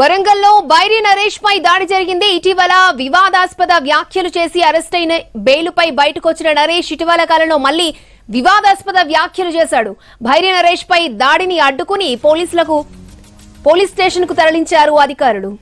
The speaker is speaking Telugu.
వరంగల్లో బైరి నరేష్ పై దాడి జరిగింది ఇటీవల వివాదాస్పద వ్యాఖ్యలు చేసి అరెస్ట్ అయిన బెయిలుపై బయటకొచ్చిన నరేష్ ఇటీవల కాలంలో మళ్లీ వివాదాస్పద వ్యాఖ్యలు చేశాడు భైరి నరేష్ పై దాడిని అడ్డుకుని పోలీసులకు పోలీస్ స్టేషన్ కు తరలించారు అధికారులు